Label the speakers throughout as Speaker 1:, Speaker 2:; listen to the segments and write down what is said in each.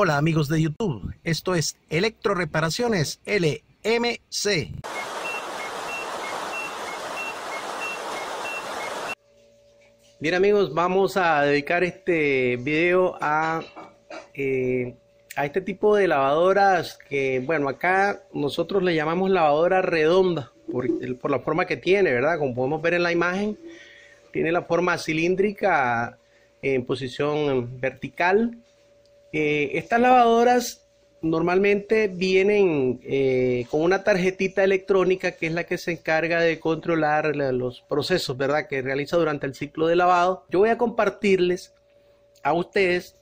Speaker 1: Hola amigos de YouTube, esto es electro reparaciones LMC. Bien amigos, vamos a dedicar este video eh, a, este tipo de lavadoras que, bueno, acá nosotros le llamamos lavadora redonda por, por la forma que tiene, ¿verdad? Como podemos ver en la imagen, tiene la forma cilíndrica en posición vertical eh, estas lavadoras normalmente vienen eh, con una tarjetita electrónica que es la que se encarga de controlar los procesos, ¿verdad? Que realiza durante el ciclo de lavado. Yo voy a compartirles a ustedes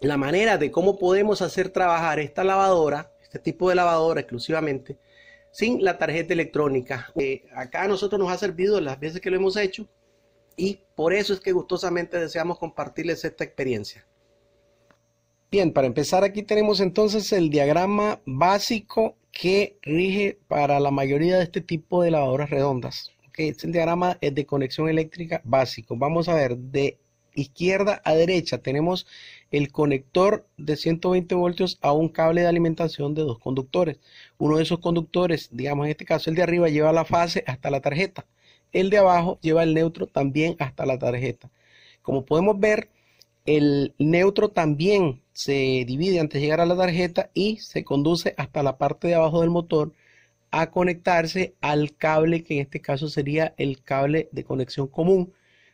Speaker 1: la manera de cómo podemos hacer trabajar esta lavadora, este tipo de lavadora exclusivamente, sin la tarjeta electrónica. Eh, acá a nosotros nos ha servido las veces que lo hemos hecho y por eso es que gustosamente deseamos compartirles esta experiencia. Bien, para empezar aquí tenemos entonces el diagrama básico que rige para la mayoría de este tipo de lavadoras redondas. Okay, este diagrama es eh, de conexión eléctrica básico. Vamos a ver, de izquierda a derecha tenemos el conector de 120 voltios a un cable de alimentación de dos conductores. Uno de esos conductores, digamos en este caso el de arriba, lleva la fase hasta la tarjeta. El de abajo lleva el neutro también hasta la tarjeta. Como podemos ver, el neutro también se divide antes de llegar a la tarjeta y se conduce hasta la parte de abajo del motor a conectarse al cable que en este caso sería el cable de conexión común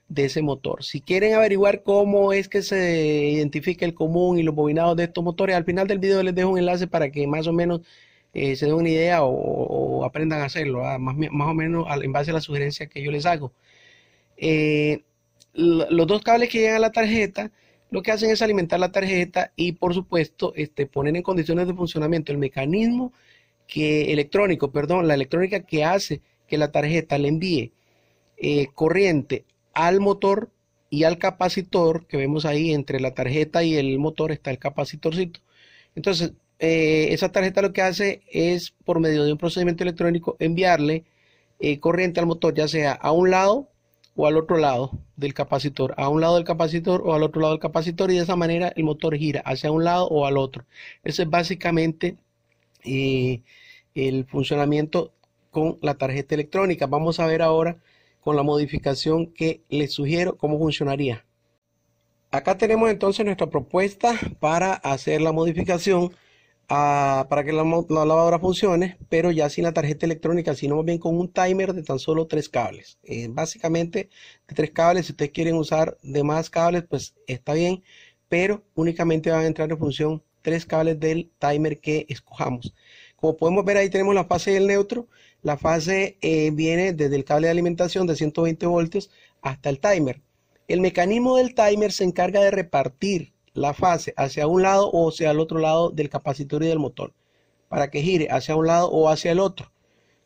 Speaker 1: de ese motor. Si quieren averiguar cómo es que se identifica el común y los bobinados de estos motores, al final del video les dejo un enlace para que más o menos eh, se den una idea o, aprendan a hacerlo, ¿ah? más, o menos en base a la sugerencia que yo les hago. Eh, los dos cables que llegan a la tarjeta lo que hacen es alimentar la tarjeta y por supuesto este, poner en condiciones de funcionamiento el mecanismo que, electrónico, perdón, la electrónica que hace que la tarjeta le envíe eh, corriente al motor y al capacitor que vemos ahí entre la tarjeta y el motor está el capacitorcito. Entonces, eh, esa tarjeta lo que hace es por medio de un procedimiento electrónico enviarle eh, corriente al motor, ya sea a un lado o al otro lado del capacitor, a un lado del capacitor o al otro lado del capacitor y de esa manera el motor gira hacia un lado o al otro. Ese es básicamente eh, el funcionamiento con la tarjeta electrónica. Vamos a ver ahora con la modificación que les sugiero cómo funcionaría. Acá tenemos entonces nuestra propuesta para hacer la modificación para que la, lavadora funcione, pero ya sin la tarjeta electrónica, sino más bien con un timer de tan solo tres cables. Eh, básicamente, de tres cables, si ustedes quieren usar de más cables, pues está bien, pero únicamente van a entrar en función tres cables del timer que escojamos. Como podemos ver, ahí tenemos la fase del neutro. La fase eh, viene desde el cable de alimentación de 120 voltios hasta el timer. El mecanismo del timer se encarga de repartir la fase hacia un lado o hacia el otro lado del capacitor y del motor, para que gire hacia un lado o hacia el otro.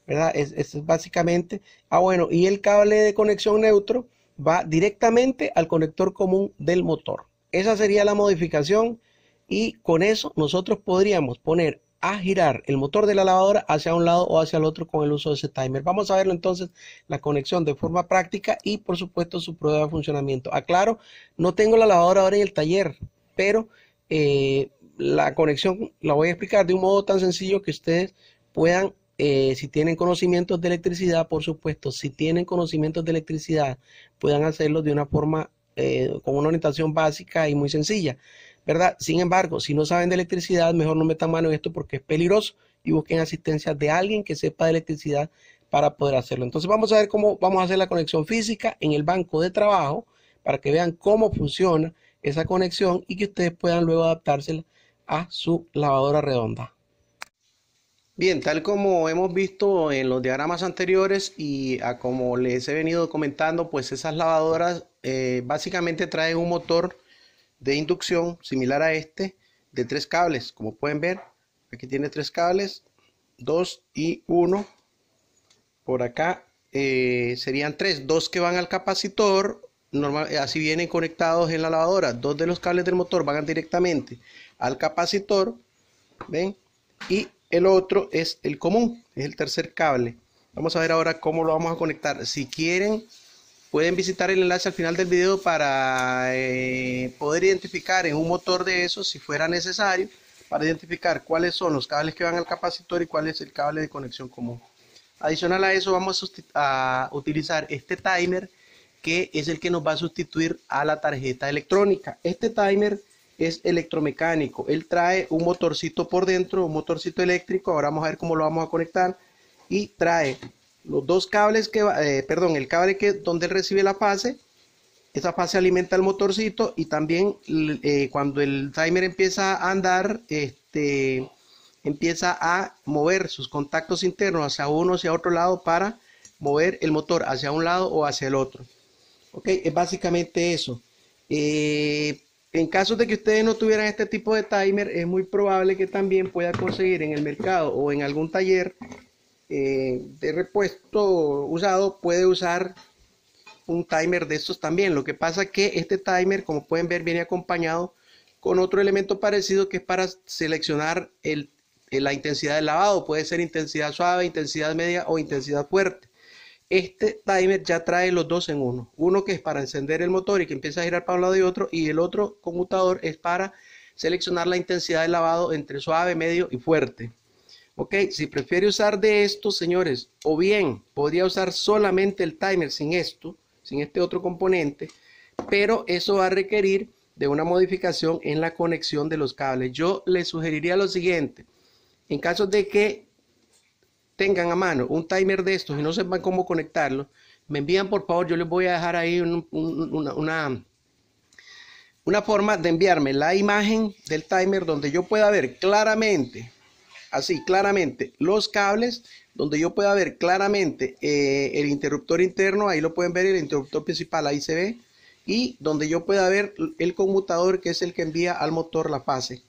Speaker 1: ¿Verdad? Es, es básicamente. Ah, bueno, y el cable de conexión neutro va directamente al conector común del motor. Esa sería la modificación y con eso nosotros podríamos poner a girar el motor de la lavadora hacia un lado o hacia el otro con el uso de ese timer. Vamos a verlo entonces la conexión de forma práctica y por supuesto su prueba de funcionamiento. Aclaro, no tengo la lavadora ahora en el taller, pero eh, la conexión la voy a explicar de un modo tan sencillo que ustedes puedan, eh, si tienen conocimientos de electricidad, por supuesto, si tienen conocimientos de electricidad, puedan hacerlo de una forma, eh, con una orientación básica y muy sencilla, ¿verdad? Sin embargo, si no saben de electricidad, mejor no metan mano en esto porque es peligroso y busquen asistencia de alguien que sepa de electricidad para poder hacerlo. Entonces vamos a ver cómo vamos a hacer la conexión física en el banco de trabajo para que vean cómo funciona esa conexión y que ustedes puedan luego adaptársela a su lavadora redonda. Bien, tal como hemos visto en los diagramas anteriores y a como les he venido comentando, pues esas lavadoras eh, básicamente traen un motor de inducción similar a este de tres cables. Como pueden ver, aquí tiene tres cables, dos y uno. Por acá eh, serían tres, dos que van al capacitor, eh, así vienen conectados en la lavadora. Dos de los cables del motor van directamente al capacitor, ¿ven? Y el otro es el común, es el tercer cable. Vamos a ver ahora cómo lo vamos a conectar. Si quieren, pueden visitar el enlace al final del video para eh, poder identificar en un motor de esos, si fuera necesario, para identificar cuáles son los cables que van al capacitor y cuál es el cable de conexión común. Adicional a eso, vamos a utilizar este timer que es el que nos va a sustituir a la tarjeta electrónica. Este timer es electromecánico. Él trae un motorcito por dentro, un motorcito eléctrico. Ahora vamos a ver cómo lo vamos a conectar. Y trae los dos cables que, eh, perdón, el cable que donde recibe la fase. Esa fase alimenta el motorcito y también eh, cuando el timer empieza a andar, este, empieza a mover sus contactos internos hacia uno hacia otro lado para mover el motor hacia un lado o hacia el otro. ¿Ok? Es básicamente eso. Eh, en caso de que ustedes no tuvieran este tipo de timer, es muy probable que también pueda conseguir en el mercado o en algún taller eh, de repuesto usado, puede usar un timer de estos también. Lo que pasa que este timer, como pueden ver, viene acompañado con otro elemento parecido que es para seleccionar el, eh, la intensidad del lavado. Puede ser intensidad suave, intensidad media o intensidad fuerte. Este timer ya trae los dos en uno. Uno que es para encender el motor y que empieza a girar para un lado y otro. Y el otro conmutador es para seleccionar la intensidad de lavado entre suave, medio y fuerte. Ok, si prefiere usar de estos señores, o bien podría usar solamente el timer sin esto, sin este otro componente, pero eso va a requerir de una modificación en la conexión de los cables. Yo le sugeriría lo siguiente, en caso de que tengan a mano un timer de estos y no sepan cómo conectarlo, me envían por favor, yo les voy a dejar ahí una, una, forma de enviarme la imagen del timer donde yo pueda ver claramente, así claramente, los cables, donde yo pueda ver claramente eh, el interruptor interno, ahí lo pueden ver, el interruptor principal, ahí se ve, y donde yo pueda ver el conmutador que es el que envía al motor la fase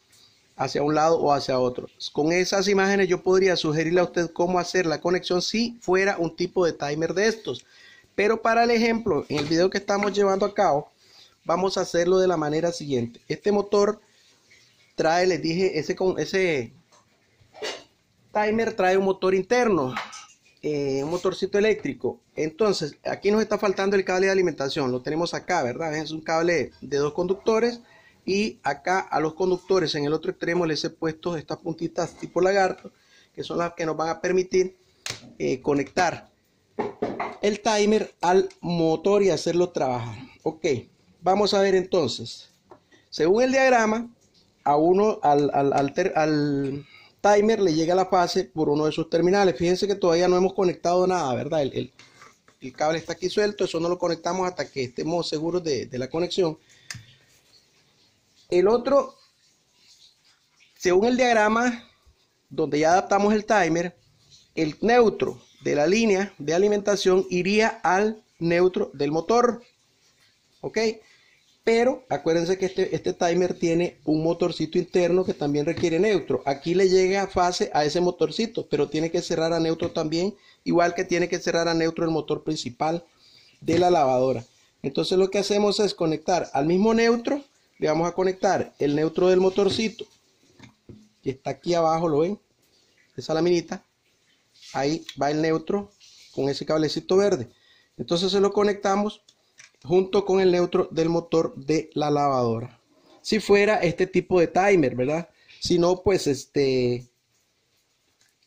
Speaker 1: hacia un lado o hacia otro. Con esas imágenes yo podría sugerirle a usted cómo hacer la conexión si fuera un tipo de timer de estos. Pero para el ejemplo, en el video que estamos llevando a cabo, vamos a hacerlo de la manera siguiente. Este motor trae, les dije, ese, ese timer trae un motor interno, eh, un motorcito eléctrico. Entonces, aquí nos está faltando el cable de alimentación. Lo tenemos acá, ¿verdad? Es un cable de dos conductores y acá a los conductores en el otro extremo les he puesto estas puntitas tipo lagarto, que son las que nos van a permitir eh, conectar el timer al motor y hacerlo trabajar. Ok, vamos a ver entonces. Según el diagrama, a uno, al, al, timer le llega la fase por uno de sus terminales. Fíjense que todavía no hemos conectado nada, ¿verdad? El, el, cable está aquí suelto, eso no lo conectamos hasta que estemos seguros de, de la conexión. El otro, según el diagrama donde ya adaptamos el timer, el neutro de la línea de alimentación iría al neutro del motor. ¿Ok? Pero acuérdense que este, este, timer tiene un motorcito interno que también requiere neutro. Aquí le llega fase a ese motorcito, pero tiene que cerrar a neutro también, igual que tiene que cerrar a neutro el motor principal de la lavadora. Entonces lo que hacemos es conectar al mismo neutro vamos a conectar el neutro del motorcito que está aquí abajo, ¿lo ven? Esa laminita. Ahí va el neutro con ese cablecito verde. Entonces se lo conectamos junto con el neutro del motor de la lavadora. Si fuera este tipo de timer, ¿verdad? Si no, pues este...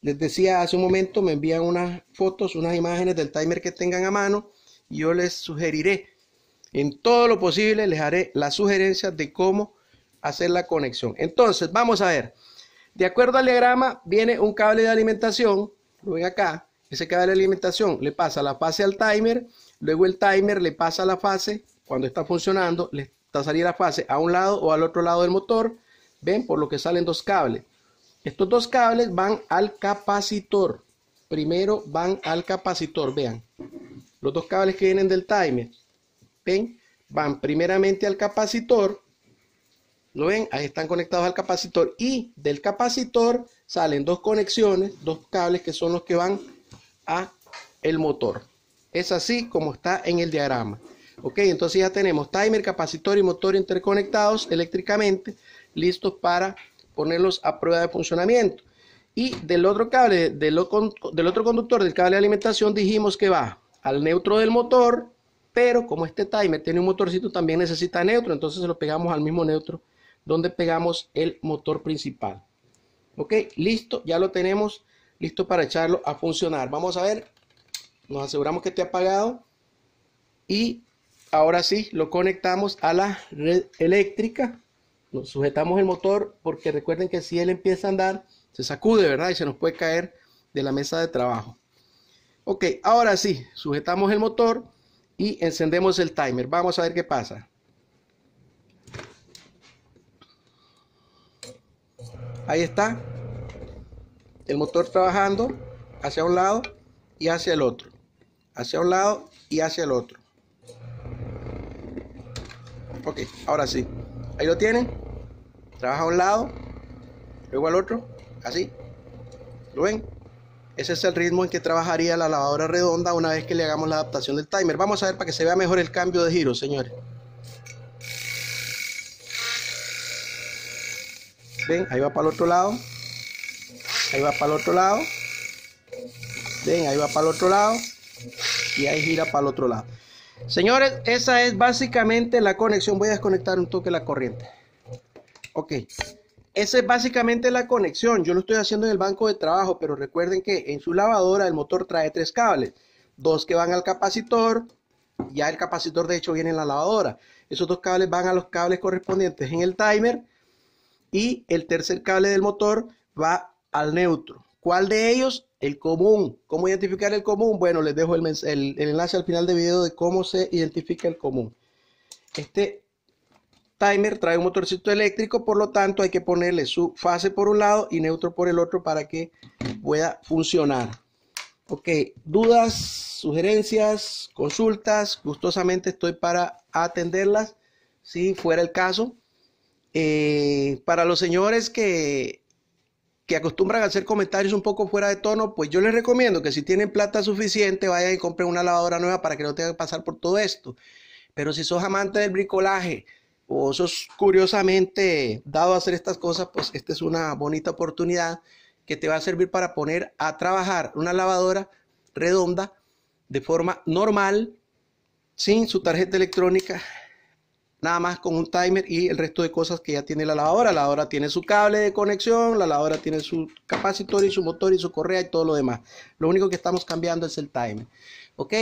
Speaker 1: Les decía hace un momento, me envían unas fotos, unas imágenes del timer que tengan a mano y yo les sugeriré en todo lo posible les haré las sugerencias de cómo hacer la conexión. Entonces, vamos a ver. De acuerdo al diagrama, viene un cable de alimentación. Lo ven acá. Ese cable de alimentación le pasa la fase al timer. Luego el timer le pasa la fase cuando está funcionando. Le está saliendo la fase a un lado o al otro lado del motor. Ven, por lo que salen dos cables. Estos dos cables van al capacitor. Primero van al capacitor, vean. Los dos cables que vienen del timer ¿Ven? Van primeramente al capacitor. ¿Lo ven? Ahí están conectados al capacitor. Y del capacitor salen dos conexiones, dos cables que son los que van a el motor. Es así como está en el diagrama. Ok, entonces ya tenemos timer, capacitor y motor interconectados eléctricamente, listos para ponerlos a prueba de funcionamiento. Y del otro cable, del otro conductor del cable de alimentación, dijimos que va al neutro del motor, pero como este timer tiene un motorcito también necesita neutro, entonces lo pegamos al mismo neutro donde pegamos el motor principal. Ok, listo, ya lo tenemos listo para echarlo a funcionar. Vamos a ver, nos aseguramos que esté apagado y ahora sí lo conectamos a la red eléctrica. Nos sujetamos el motor porque recuerden que si él empieza a andar, se sacude, ¿verdad? Y se nos puede caer de la mesa de trabajo. Ok, ahora sí, sujetamos el motor y encendemos el timer. Vamos a ver qué pasa. Ahí está. El motor trabajando hacia un lado y hacia el otro. Hacia un lado y hacia el otro. Ok, ahora sí. Ahí lo tienen. Trabaja a un lado, luego al otro, así. ¿Lo ven? Ese es el ritmo en que trabajaría la lavadora redonda una vez que le hagamos la adaptación del timer. Vamos a ver para que se vea mejor el cambio de giro, señores. Ven, ahí va para el otro lado. Ahí va para el otro lado. Ven, ahí va para el otro lado. Y ahí gira para el otro lado. Señores, esa es básicamente la conexión. Voy a desconectar un toque la corriente. Ok. Esa es básicamente la conexión. Yo lo estoy haciendo en el banco de trabajo, pero recuerden que en su lavadora el motor trae tres cables. Dos que van al capacitor, ya el capacitor de hecho viene en la lavadora. Esos dos cables van a los cables correspondientes en el timer y el tercer cable del motor va al neutro. ¿Cuál de ellos? El común. ¿Cómo identificar el común? Bueno, les dejo el, enlace al final del video de cómo se identifica el común. Este timer trae un motorcito eléctrico, por lo tanto hay que ponerle su fase por un lado y neutro por el otro para que pueda funcionar. Ok, dudas, sugerencias, consultas, gustosamente estoy para atenderlas, si fuera el caso. Eh, para los señores que, que acostumbran a hacer comentarios un poco fuera de tono, pues yo les recomiendo que si tienen plata suficiente, vayan y compren una lavadora nueva para que no tengan que pasar por todo esto. Pero si sos amante del bricolaje, o sos curiosamente dado a hacer estas cosas, pues esta es una bonita oportunidad que te va a servir para poner a trabajar una lavadora redonda de forma normal, sin su tarjeta electrónica, nada más con un timer y el resto de cosas que ya tiene la lavadora. La lavadora tiene su cable de conexión, la lavadora tiene su capacitor y su motor y su correa y todo lo demás. Lo único que estamos cambiando es el timer. ¿Ok?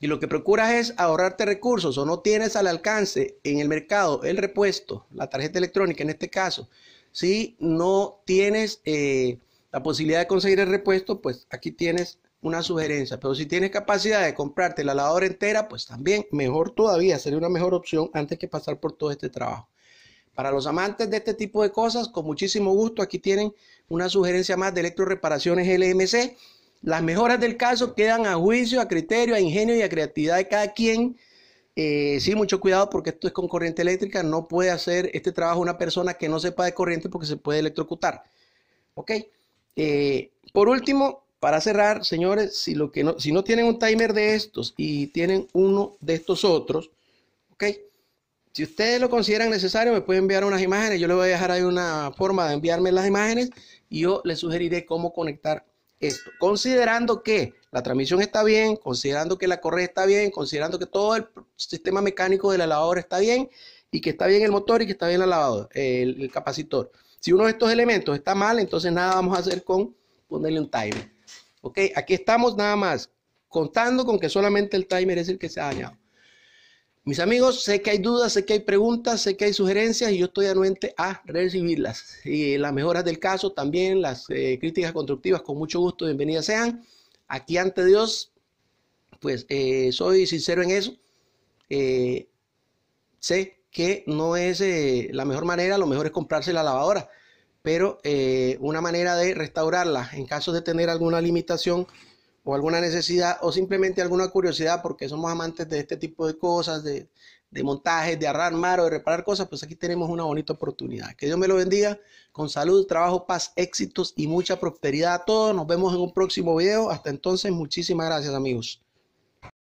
Speaker 1: y lo que procuras es ahorrarte recursos o no tienes al alcance en el mercado el repuesto, la tarjeta electrónica en este caso, si no tienes eh, la posibilidad de conseguir el repuesto, pues aquí tienes una sugerencia. Pero si tienes capacidad de comprarte la lavadora entera, pues también mejor todavía, sería una mejor opción antes que pasar por todo este trabajo. Para los amantes de este tipo de cosas, con muchísimo gusto, aquí tienen una sugerencia más de Electroreparaciones LMC las mejoras del caso quedan a juicio, a criterio, a ingenio y a creatividad de cada quien. Eh, sí, mucho cuidado porque esto es con corriente eléctrica. No puede hacer este trabajo una persona que no sepa de corriente porque se puede electrocutar. ¿Ok? Eh, por último, para cerrar, señores, si, lo que no, si no tienen un timer de estos y tienen uno de estos otros, ¿ok? Si ustedes lo consideran necesario, me pueden enviar unas imágenes. Yo les voy a dejar ahí una forma de enviarme las imágenes y yo les sugeriré cómo conectar esto. Considerando que la transmisión está bien, considerando que la correa está bien, considerando que todo el sistema mecánico de la lavadora está bien y que está bien el motor y que está bien la lavadora, el, el capacitor. Si uno de estos elementos está mal, entonces nada vamos a hacer con ponerle un timer. Ok, aquí estamos nada más contando con que solamente el timer es el que se ha dañado. Mis amigos, sé que hay dudas, sé que hay preguntas, sé que hay sugerencias y yo estoy anuente a recibirlas. Y las mejoras del caso, también las eh, críticas constructivas, con mucho gusto, bienvenidas sean. Aquí ante Dios, pues eh, soy sincero en eso. Eh, sé que no es la mejor manera, lo mejor es comprarse la lavadora, pero una manera de restaurarla en caso de tener alguna limitación o alguna necesidad o simplemente alguna curiosidad porque somos amantes de este tipo de cosas, de, de montajes, de armar o de reparar cosas, pues aquí tenemos una bonita oportunidad. Que Dios me lo bendiga con salud, trabajo, paz, éxitos y mucha prosperidad a todos. Nos vemos en un próximo video. Hasta entonces, muchísimas gracias amigos.